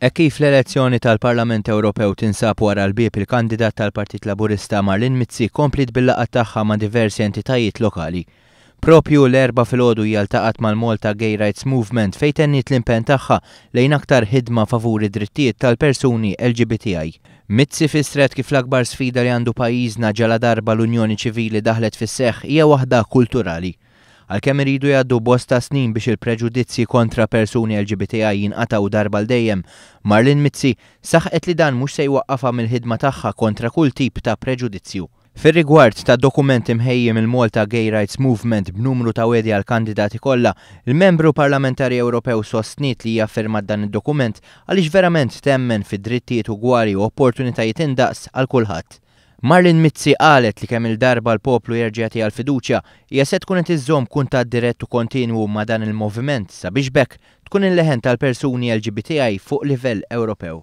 E kif l-elezzjoni tal-Parlament Ewropew tinsab wara l-bib il-kandidat tal-Partit Laburista Marlin Mizzi komplit bil-laqat tagħha ma' diversi entitajiet lokali. Propju l-erba filgħodu jaltaqat mal-Malta Gay Rights Movement fejn tennit l-impen tagħha lejn aktar ħidma favuri drittijiet tal-persuni LGBTI. Mizzi fistret kif l-akbar sfida li għandu pajjiżna ġala darba l-Unjoni Ċivili daħlet fis-seħħ hija waħda kulturali għalkemm iridu jgħaddu bosta snin biex il-preġudizzi kontra persuni LGBTI jinqataw darba l-dejjem. Marlin Mizzi saħqet li dan mhux se jwaqqafha mill-ħidma tagħha kontra kull tip ta' preġudizzju. Fir-rigward ta' dokument imħejjem il-Malta Gay Rights Movement b'numru ta' wedi għal kandidati kollha, il-membru parlamentari Ewropew sostnit li jaffirma dan id-dokument għaliex verament temmen fid-drittijiet ugwali u opportunitajiet indaqs għal kulħadd. Marlin Mizzi qalet li kemm il-darba l-poplu jerġieti għal fiduċja hija se tkun qed iżżomm ta' dirett u kontinwu ma' dan il-moviment sabiex bekk tkun il-leħen tal-persuni LGBTI fuq livell Ewropew.